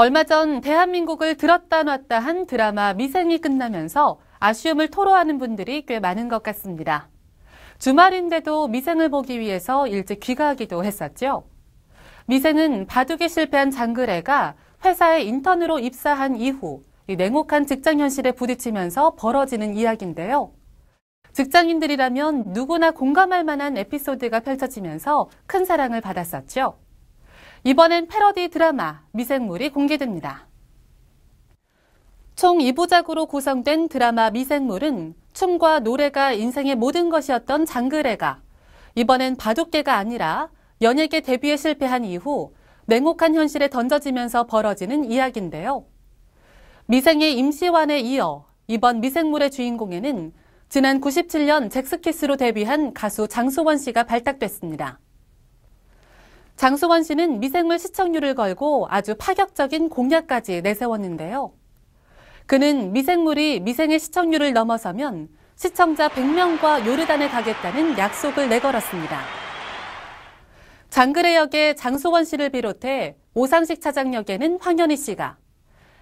얼마 전 대한민국을 들었다 놨다 한 드라마 미생이 끝나면서 아쉬움을 토로하는 분들이 꽤 많은 것 같습니다. 주말인데도 미생을 보기 위해서 일찍 귀가하기도 했었죠. 미생은 바둑에 실패한 장그래가 회사에 인턴으로 입사한 이후 냉혹한 직장 현실에 부딪히면서 벌어지는 이야기인데요. 직장인들이라면 누구나 공감할 만한 에피소드가 펼쳐지면서 큰 사랑을 받았었죠. 이번엔 패러디 드라마 미생물이 공개됩니다. 총 2부작으로 구성된 드라마 미생물은 춤과 노래가 인생의 모든 것이었던 장그래가 이번엔 바둑계가 아니라 연예계 데뷔에 실패한 이후 냉혹한 현실에 던져지면서 벌어지는 이야기인데요. 미생의 임시완에 이어 이번 미생물의 주인공에는 지난 97년 잭스키스로 데뷔한 가수 장소원 씨가 발탁됐습니다. 장수원 씨는 미생물 시청률을 걸고 아주 파격적인 공약까지 내세웠는데요. 그는 미생물이 미생의 시청률을 넘어서면 시청자 100명과 요르단에 가겠다는 약속을 내걸었습니다. 장그래역에 장소원 씨를 비롯해 오상식 차장역에는 황현희 씨가,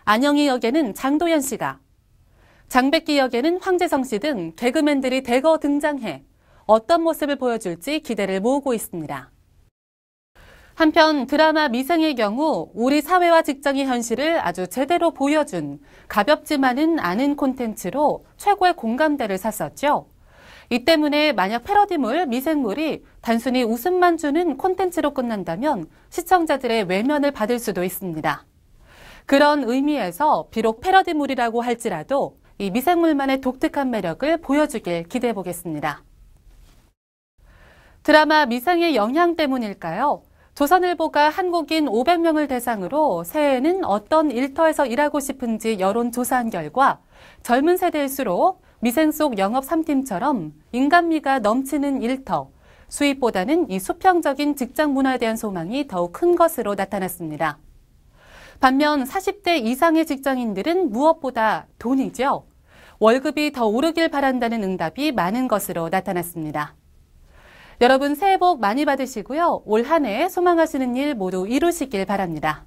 안영희 역에는 장도연 씨가, 장백기 역에는 황재성 씨 등 개그맨들이 대거 등장해 어떤 모습을 보여줄지 기대를 모으고 있습니다. 한편 드라마 미생의 경우 우리 사회와 직장의 현실을 아주 제대로 보여준 가볍지만은 않은 콘텐츠로 최고의 공감대를 샀었죠. 이 때문에 만약 패러디물, 미생물이 단순히 웃음만 주는 콘텐츠로 끝난다면 시청자들의 외면을 받을 수도 있습니다. 그런 의미에서 비록 패러디물이라고 할지라도 이 미생물만의 독특한 매력을 보여주길 기대해 보겠습니다. 드라마 미생의 영향 때문일까요? 조선일보가 한국인 500명을 대상으로 새해에는 어떤 일터에서 일하고 싶은지 여론조사한 결과 젊은 세대일수록 미생 속 영업 3팀처럼 인간미가 넘치는 일터, 수입보다는 이 수평적인 직장 문화에 대한 소망이 더욱 큰 것으로 나타났습니다. 반면 40대 이상의 직장인들은 무엇보다 돈이죠. 월급이 더 오르길 바란다는 응답이 많은 것으로 나타났습니다. 여러분 새해 복 많이 받으시고요. 올 한해 소망하시는 일 모두 이루시길 바랍니다.